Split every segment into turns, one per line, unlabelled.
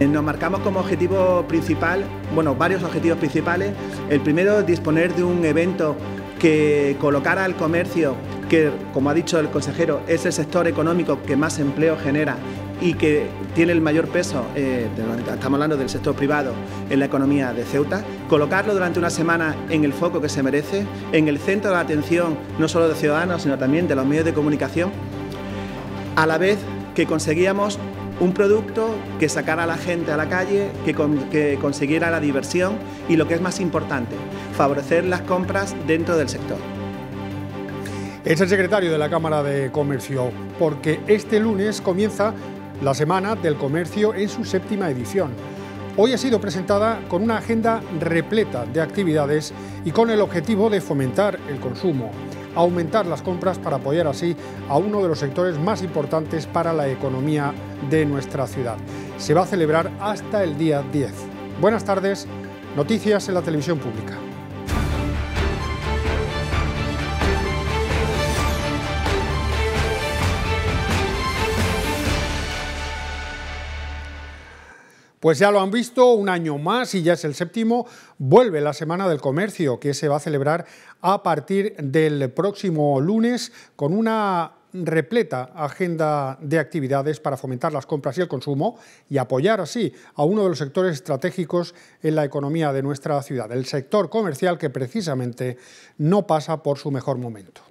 Eh, nos marcamos como objetivo principal, bueno, varios objetivos principales. El primero, disponer de un evento que colocara al comercio, que como ha dicho el consejero, es el sector económico que más empleo genera y que tiene el mayor peso, eh, estamos hablando del sector privado, en la economía de Ceuta, colocarlo durante una semana en el foco que se merece, en el centro de la atención no solo de ciudadanos, sino también de los medios de comunicación, a la vez que conseguíamos un producto que sacara a la gente a la calle, que, que, consiguiera la diversión y lo que es más importante, favorecer las compras dentro del sector.
Es el secretario de la Cámara de Comercio, porque este lunes comienza la Semana del Comercio en su séptima edición. Hoy ha sido presentada con una agenda repleta de actividades y con el objetivo de fomentar el consumo, aumentar las compras para apoyar así a uno de los sectores más importantes para la economía de nuestra ciudad. Se va a celebrar hasta el día 10. Buenas tardes, noticias en la televisión pública. Pues ya lo han visto, un año más y ya es el séptimo, vuelve la Semana del Comercio que se va a celebrar a partir del próximo lunes con una repleta agenda de actividades para fomentar las compras y el consumo y apoyar así a uno de los sectores estratégicos en la economía de nuestra ciudad, el sector comercial que precisamente no pasa por su mejor momento.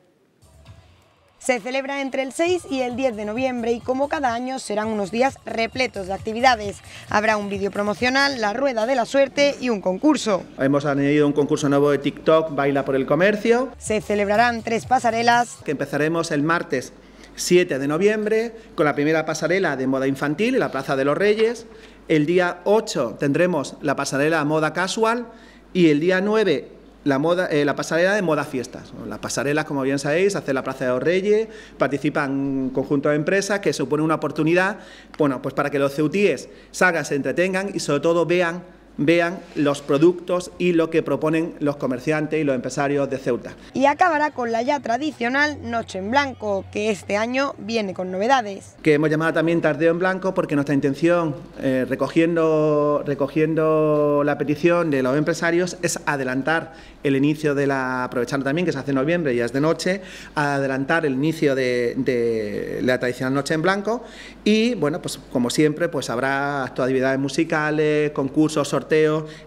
Se celebra entre el 6 y el 10 de noviembre y como cada año serán unos días repletos de actividades. Habrá un vídeo promocional, la rueda de la suerte y un concurso.
Hemos añadido un concurso nuevo de TikTok, Baila por el Comercio.
Se celebrarán tres pasarelas.
Que empezaremos el martes 7 de noviembre con la primera pasarela de moda infantil en la Plaza de los Reyes. El día 8 tendremos la pasarela moda casual y el día 9 la, moda, eh, la pasarela de moda fiestas. Las pasarelas, como bien sabéis, hace la Plaza de los Reyes, participan un conjunto de empresas que supone una oportunidad bueno, pues para que los ceutíes salgan, se entretengan y sobre todo vean vean los productos y lo que proponen los comerciantes y los empresarios de Ceuta.
Y acabará con la ya tradicional Noche en Blanco, que este año viene con novedades.
Que hemos llamado también Tardeo en Blanco porque nuestra intención, eh, recogiendo, recogiendo la petición de los empresarios, es adelantar el inicio de la, aprovechando también que se hace noviembre y es de noche, adelantar el inicio de, la tradicional Noche en Blanco y, bueno, pues como siempre, pues habrá actividades musicales, concursos, sorteos,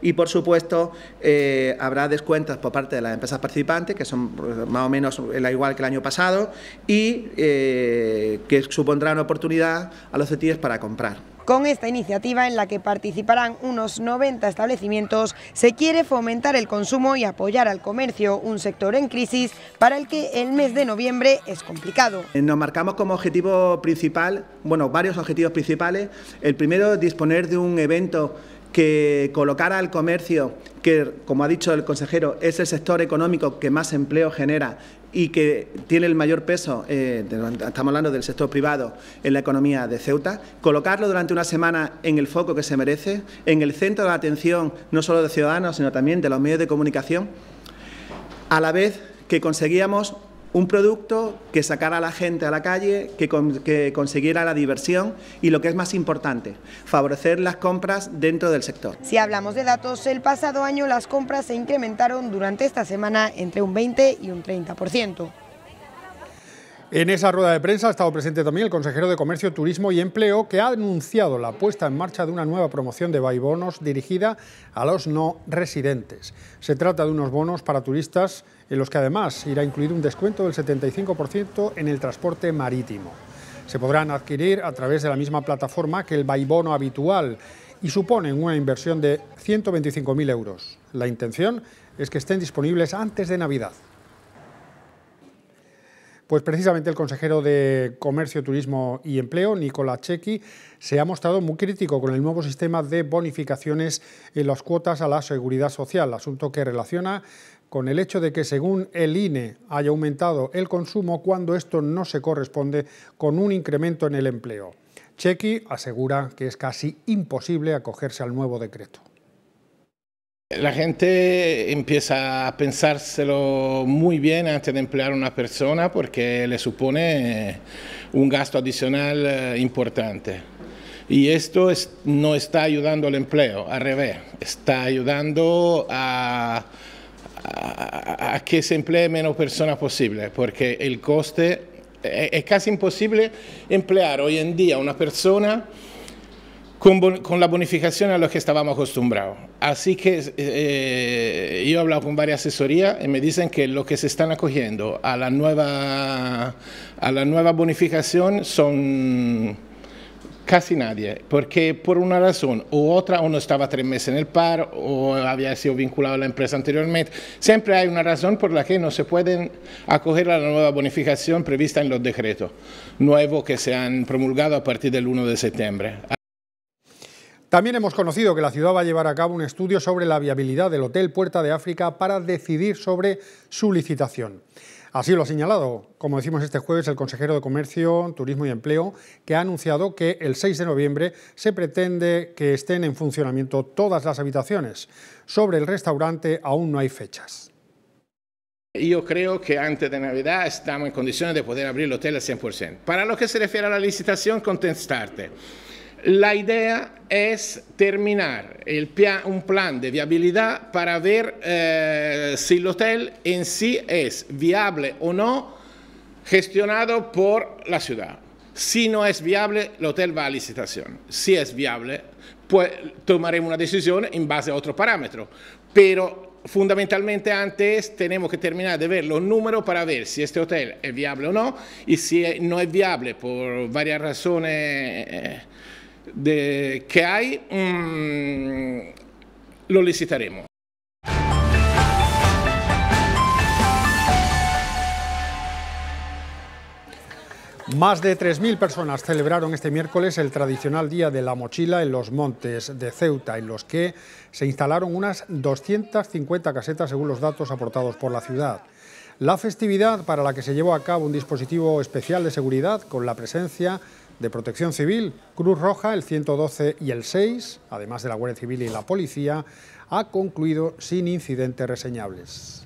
y, por supuesto, eh, habrá descuentos por parte de las empresas participantes, que son pues, más o menos la igual que el año pasado, y eh, que supondrán oportunidad a los CETIES para comprar.
Con esta iniciativa, en la que participarán unos 90 establecimientos, se quiere fomentar el consumo y apoyar al comercio, un sector en crisis para el que el mes de noviembre es complicado.
Eh, nos marcamos como objetivo principal, bueno, varios objetivos principales. El primero, disponer de un evento que colocara al comercio, que como ha dicho el consejero, es el sector económico que más empleo genera y que tiene el mayor peso, eh, estamos hablando del sector privado, en la economía de Ceuta, colocarlo durante una semana en el foco que se merece, en el centro de la atención no solo de ciudadanos, sino también de los medios de comunicación, a la vez que conseguíamos un producto que sacara a la gente a la calle, que, consiguiera la diversión y lo que es más importante, favorecer las compras dentro del sector.
Si hablamos de datos, el pasado año las compras se incrementaron durante esta semana entre un 20 y un 30%.
En esa rueda de prensa ha estado presente también el consejero de Comercio, Turismo y Empleo, que ha anunciado la puesta en marcha de una nueva promoción de bonos dirigida a los no residentes. Se trata de unos bonos para turistas en los que además irá incluido un descuento del 75% en el transporte marítimo. Se podrán adquirir a través de la misma plataforma que el vaibono habitual y suponen una inversión de 125.000 euros. La intención es que estén disponibles antes de Navidad. Pues precisamente el consejero de Comercio, Turismo y Empleo, Nicolás Chequi, se ha mostrado muy crítico con el nuevo sistema de bonificaciones en las cuotas a la seguridad social, asunto que relaciona con el hecho de que según el INE haya aumentado el consumo cuando esto no se corresponde con un incremento en el empleo. Chequi asegura que es casi imposible acogerse al nuevo decreto.
La gente empieza a pensárselo muy bien antes de emplear a una persona porque le supone un gasto adicional eh, importante. Y esto no está ayudando al empleo, al revés, está ayudando a a, que se emplee menos personas posible, porque el coste eh, es, casi imposible emplear hoy en día una persona con, con, la bonificación a lo que estábamos acostumbrados. Así que eh, eh, yo he hablado con varias asesorías y me dicen que lo que se están acogiendo a la nueva, a la nueva bonificación son Casi nadie, porque por una razón u otra uno estaba tres meses en el par o había sido vinculado a la empresa anteriormente. Siempre hay una razón por la que no se pueden acoger a la nueva bonificación prevista en los decretos nuevos que se han promulgado a partir del 1 de septiembre. También hemos conocido que la ciudad va a llevar a cabo un estudio sobre la viabilidad del
Hotel Puerta de África para decidir sobre su licitación. Así lo ha señalado, como decimos este jueves, el consejero de Comercio, Turismo y Empleo, que ha anunciado que el 6 de noviembre se pretende que estén en funcionamiento todas las habitaciones. Sobre el restaurante aún no hay fechas.
Yo creo que antes de Navidad estamos en condiciones de poder abrir el hotel al 100%. Para lo que se refiere a la licitación, contestarte. La idea es terminar el un plan de viabilidad para ver eh, si el hotel en sí es viable o no gestionado por la ciudad. Si no es viable, el hotel va a licitación. Si es viable, pues, tomaremos una decisión en base a otro parámetro. Pero fundamentalmente antes tenemos que terminar de ver los números para ver si este hotel es viable o no y si no es viable por varias razones. Eh, de, que hay, mm, lo licitaremos.
Más de 3.000 personas celebraron este miércoles el tradicional Día de la Mochila en los montes de Ceuta, en los que se instalaron unas 250 casetas según los datos aportados por la ciudad. La festividad para la que se llevó a cabo un dispositivo especial de seguridad con la presencia de Protección Civil, Cruz Roja, el 112 y el 6, además de la Guardia Civil y la Policía, ha concluido sin incidentes reseñables.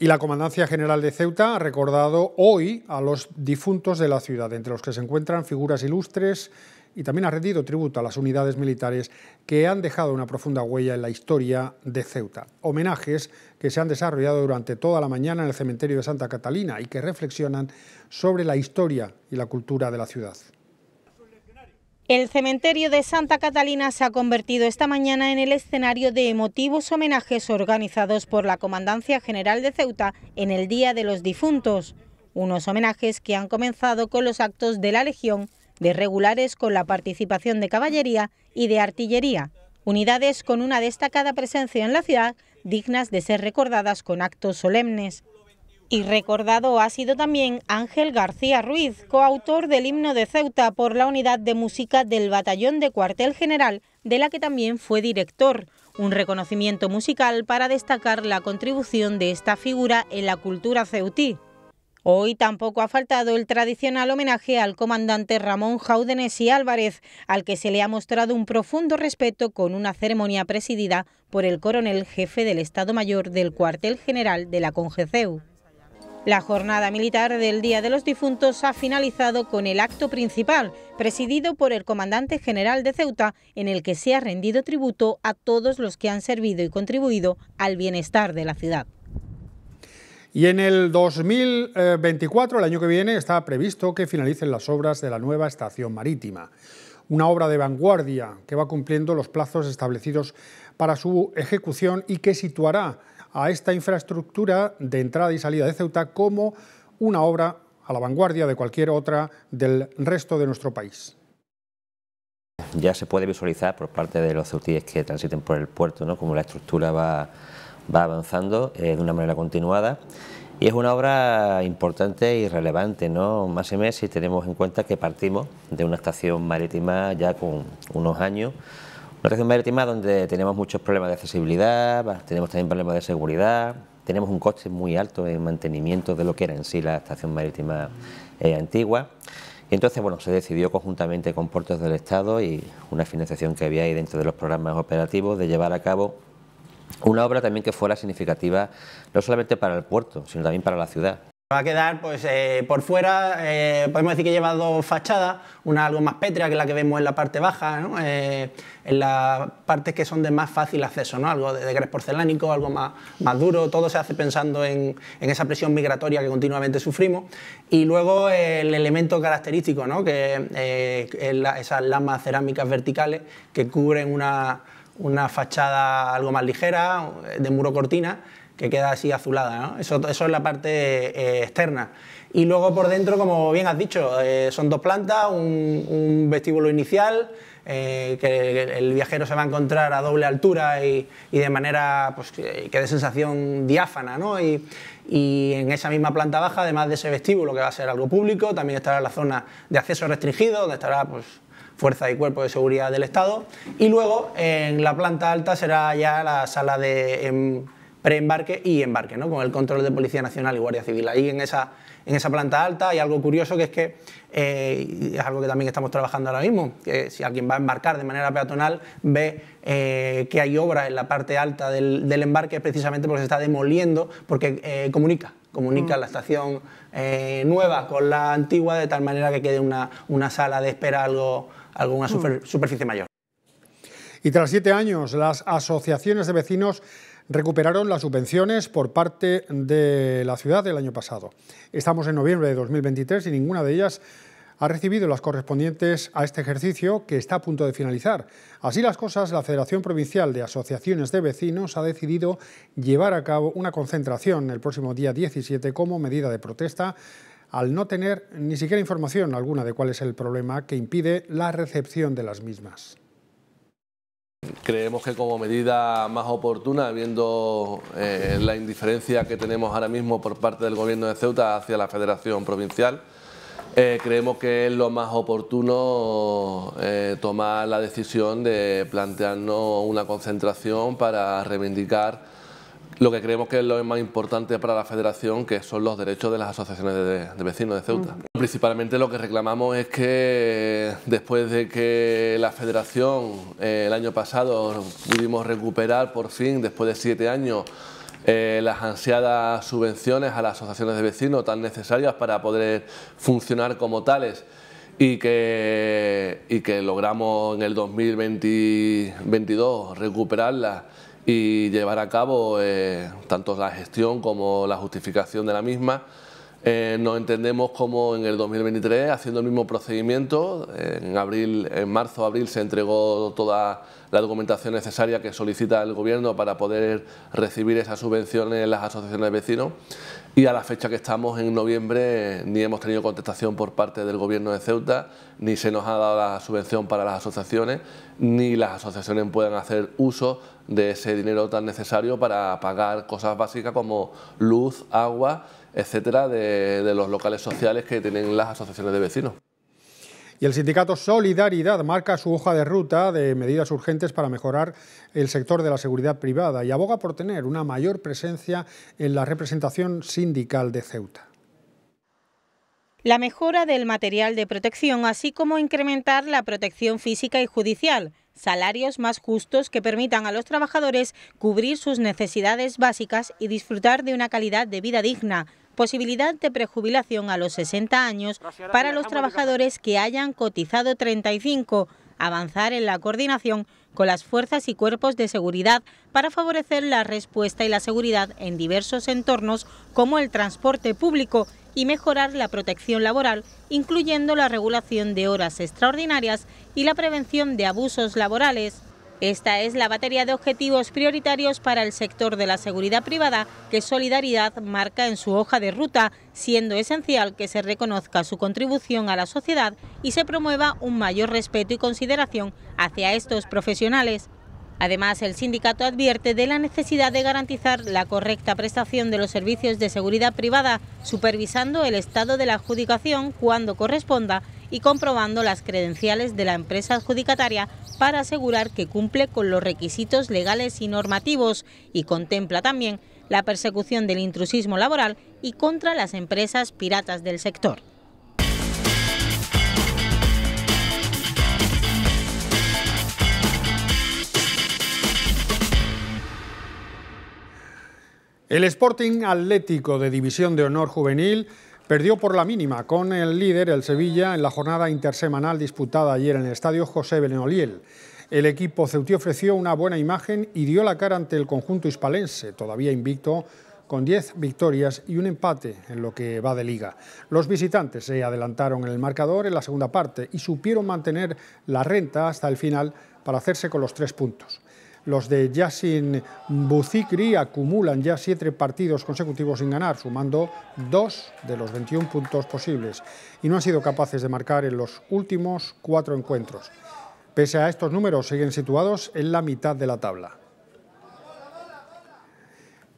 Y la Comandancia General de Ceuta ha recordado hoy a los difuntos de la ciudad, entre los que se encuentran figuras ilustres y también ha rendido tributo a las unidades militares que han dejado una profunda huella en la historia de Ceuta. Homenajes que se han desarrollado durante toda la mañana en el cementerio de Santa Catalina y que reflexionan sobre la historia y la cultura de la ciudad.
El cementerio de Santa Catalina se ha convertido esta mañana en el escenario de emotivos homenajes organizados por la Comandancia General de Ceuta en el Día de los Difuntos, unos homenajes que han comenzado con los actos de la Legión de regulares con la participación de caballería y de artillería, unidades con una destacada presencia en la ciudad dignas de ser recordadas con actos solemnes. Y recordado ha sido también Ángel García Ruiz, coautor del himno de Ceuta por la unidad de música del Batallón de Cuartel General, de la que también fue director, un reconocimiento musical para destacar la contribución de esta figura en la cultura ceutí. Hoy tampoco ha faltado el tradicional homenaje al comandante Ramón Jaudenes y Álvarez, al que se le ha mostrado un profundo respeto con una ceremonia presidida por el coronel jefe del Estado Mayor del cuartel general de la CONGECEU. La jornada militar del Día de los Difuntos ha finalizado con el acto principal, presidido por el comandante general de Ceuta, en el que se ha rendido tributo a todos los que han servido y contribuido al bienestar de la ciudad.
Y en el 2024, el año que viene, está previsto que finalicen las obras de la nueva estación marítima, una obra de vanguardia que va cumpliendo los plazos establecidos para su ejecución y que situará a esta infraestructura de entrada y salida de Ceuta como una obra a la vanguardia de cualquier otra del resto de nuestro país.
Ya se puede visualizar por parte de los ceutíes que transiten por el puerto, ¿no? como la estructura va va avanzando eh, de una manera continuada y es una obra importante y relevante, ¿no? más y menos si tenemos en cuenta que partimos de una estación marítima ya con unos años, una estación marítima donde tenemos muchos problemas de accesibilidad, tenemos también problemas de seguridad, tenemos un coste muy alto en mantenimiento de lo que era en sí la estación marítima eh, antigua. Y entonces, bueno, se decidió conjuntamente con Puertos del Estado y una financiación que había ahí dentro de los programas operativos de llevar a cabo una obra también que fuera significativa no solamente para el puerto, sino también para la ciudad. Va a quedar, pues, eh, por fuera, eh, podemos decir que lleva dos fachadas, una algo más pétrea que la que vemos en la parte baja, eh, en las partes que son de más fácil acceso, ¿no? algo de, grés porcelánico, algo más, más duro, todo se hace pensando en, en esa presión migratoria que continuamente sufrimos. Y luego el elemento característico, ¿no? que es esas lamas cerámicas verticales que cubren una una fachada algo más ligera, de muro cortina, que queda así azulada. Eso, es la parte eh, externa. Y luego por dentro, como bien has dicho, eh, son dos plantas, un vestíbulo inicial, eh, que el viajero se va a encontrar a doble altura y, de manera pues, que, de sensación diáfana. ¿no? Y, en esa misma planta baja, además de ese vestíbulo que va a ser algo público, también estará la zona de acceso restringido, donde estará pues, Fuerza y Cuerpo de Seguridad del Estado. Y luego en la planta alta será ya la sala de... Em, preembarque y embarque, ¿no? con el control de Policía Nacional y Guardia Civil. Ahí en esa, en esa planta alta hay algo curioso que es que, eh, es algo que también estamos trabajando ahora mismo, que si alguien va a embarcar de manera peatonal ve eh, que hay obra en la parte alta del, del, embarque precisamente porque se está demoliendo, porque eh, comunica, comunica mm. la estación nueva con la antigua de tal manera que quede una, una sala de espera algo, alguna mm. superficie mayor.
Y tras siete años, las asociaciones de vecinos recuperaron las subvenciones por parte de la ciudad del año pasado. Estamos en noviembre de 2023 y ninguna de ellas ha recibido las correspondientes a este ejercicio que está a punto de finalizar. Así las cosas, la Federación Provincial de Asociaciones de Vecinos ha decidido llevar a cabo una concentración el próximo día 17 como medida de protesta al no tener ni siquiera información alguna de cuál es el problema que impide la recepción de las mismas.
Creemos que como medida más oportuna, viendo eh, la indiferencia que tenemos ahora mismo por parte del Gobierno de Ceuta hacia la Federación Provincial, eh, creemos que es lo más oportuno eh, tomar la decisión de plantearnos una concentración para reivindicar lo que creemos que es lo más importante para la federación, que son los derechos de las asociaciones de, vecinos de Ceuta. Principalmente lo que reclamamos es que después de que la federación eh, el año pasado pudimos recuperar por fin, después de siete años, eh, las ansiadas subvenciones a las asociaciones de vecinos tan necesarias para poder funcionar como tales y que, y que logramos en el 2022 recuperarlas y llevar a cabo eh, tanto la gestión como la justificación de la misma. Eh, nos entendemos como en el 2023, haciendo el mismo procedimiento, en, abril, en marzo abril se entregó toda la documentación necesaria que solicita el Gobierno para poder recibir esas subvenciones en las asociaciones de vecinos y a la fecha que estamos en noviembre ni hemos tenido contestación por parte del gobierno de Ceuta, ni se nos ha dado la subvención para las asociaciones, ni las asociaciones puedan hacer uso de ese dinero tan necesario para pagar cosas básicas como luz, agua, etcétera, de, de los locales sociales que tienen las asociaciones de vecinos. Y el
sindicato Solidaridad marca su hoja de ruta de medidas urgentes para mejorar el sector de la seguridad privada y aboga por tener una mayor presencia en la representación sindical de Ceuta.
La mejora del material de protección, así como incrementar la protección física y judicial, salarios más justos que permitan a los trabajadores cubrir sus necesidades básicas y disfrutar de una calidad de vida digna, posibilidad de prejubilación a los 60 años para los trabajadores que hayan cotizado 35, avanzar en la coordinación con las fuerzas y cuerpos de seguridad para favorecer la respuesta y la seguridad en diversos entornos como el transporte público y mejorar la protección laboral, incluyendo la regulación de horas extraordinarias y la prevención de abusos laborales. Esta es la batería de objetivos prioritarios para el sector de la seguridad privada que Solidaridad marca en su hoja de ruta, siendo esencial que se reconozca su contribución a la sociedad y se promueva un mayor respeto y consideración hacia estos profesionales. Además, el sindicato advierte de la necesidad de garantizar la correcta prestación de los servicios de seguridad privada, supervisando el estado de la adjudicación cuando corresponda y comprobando las credenciales de la empresa adjudicataria para asegurar que cumple con los requisitos legales y normativos y contempla también la persecución del intrusismo laboral y contra las empresas piratas del sector.
El Sporting Atlético de División de Honor Juvenil Perdió por la mínima con el líder, el Sevilla, en la jornada intersemanal disputada ayer en el estadio José Benoliel. El equipo ceutí ofreció una buena imagen y dio la cara ante el conjunto hispalense, todavía invicto, con 10 victorias y un empate en lo que va de liga. Los visitantes se adelantaron en el marcador en la segunda parte y supieron mantener la renta hasta el final para hacerse con los tres puntos. Los de yasin Buzikri acumulan ya siete partidos consecutivos sin ganar, sumando dos de los 21 puntos posibles, y no han sido capaces de marcar en los últimos cuatro encuentros. Pese a estos números, siguen situados en la mitad de la tabla.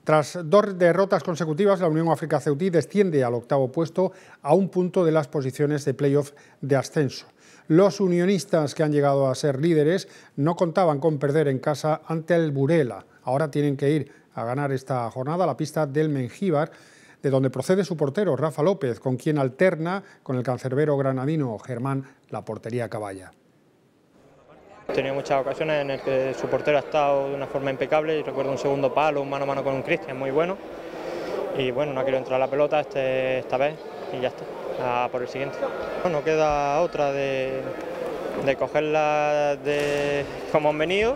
Tras dos derrotas consecutivas, la Unión África Ceutí desciende al octavo puesto a un punto de las posiciones de playoff de ascenso. Los unionistas que han llegado a ser líderes no contaban con perder en casa ante el Burela. Ahora tienen que ir a ganar esta jornada la pista del Mengíbar, de donde procede su portero, Rafa López, con quien alterna con el cancerbero granadino Germán la portería caballa.
He tenido muchas ocasiones en las que su portero ha estado de una forma impecable y recuerdo un segundo palo, un mano a mano con un Cristian muy bueno. Y bueno, no ha querido entrar a la pelota este, esta vez y ya está, a por el siguiente. No, queda otra de, cogerla de como han venido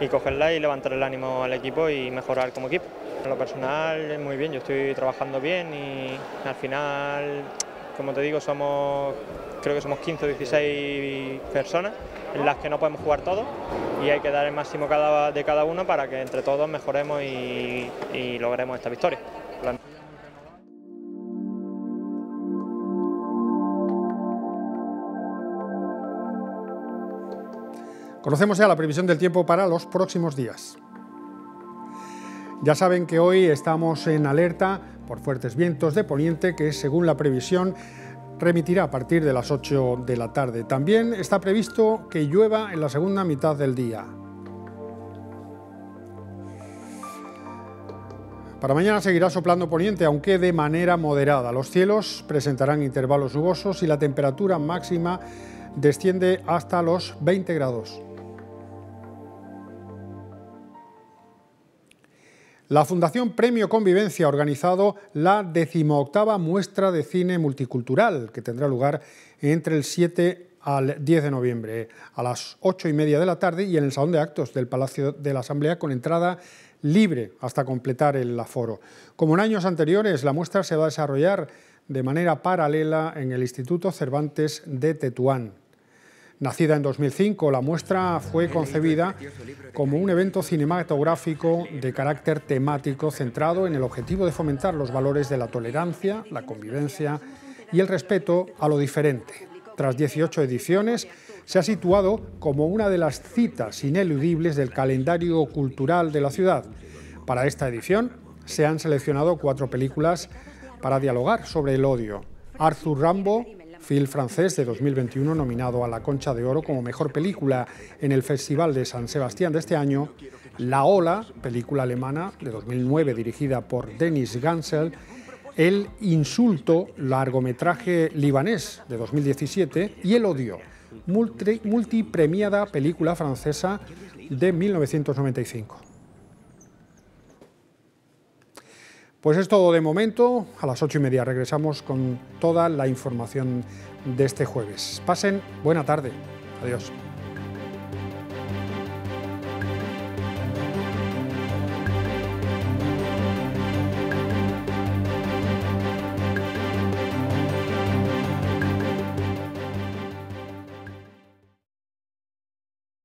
y cogerla y levantar el ánimo al equipo y mejorar como equipo. En lo personal, es muy bien, yo estoy trabajando bien y al final, como te digo, somos creo que somos 15 o 16 personas en las que no podemos jugar todos y hay que dar el máximo de cada uno para que entre todos mejoremos y logremos esta victoria.
Conocemos ya la previsión del tiempo para los próximos días. Ya saben que hoy estamos en alerta por fuertes vientos de poniente que, según la previsión, remitirá a partir de las 8 de la tarde. También está previsto que llueva en la segunda mitad del día. Para mañana seguirá soplando poniente, aunque de manera moderada. Los cielos presentarán intervalos nubosos y la temperatura máxima desciende hasta los 20 grados. La Fundación Premio Convivencia ha organizado la decimoctava muestra de cine multicultural que tendrá lugar entre el 7 al 10 de noviembre a las 8 y media de la tarde y en el Salón de Actos del Palacio de la Asamblea con entrada libre hasta completar el aforo. Como en años anteriores, la muestra se va a desarrollar de manera paralela en el Instituto Cervantes de Tetuán. Nacida en 2005, la muestra fue concebida como un evento cinematográfico de carácter temático centrado en el objetivo de fomentar los valores de la tolerancia, la convivencia y el respeto a lo diferente. Tras 18 ediciones, se ha situado como una de las citas ineludibles del calendario cultural de la ciudad. Para esta edición se han seleccionado cuatro películas para dialogar sobre el odio. Arthur Rambo, Fil francés de 2021 nominado a la Concha de Oro como mejor película en el Festival de San Sebastián de este año, La Ola, película alemana de 2009 dirigida por Denis Gansel, El Insulto, largometraje libanés de 2017 y El Odio, multipremiada película francesa de 1995. Pues es todo de momento. A las ocho y media regresamos con toda la información de este jueves. Pasen buena tarde. Adiós.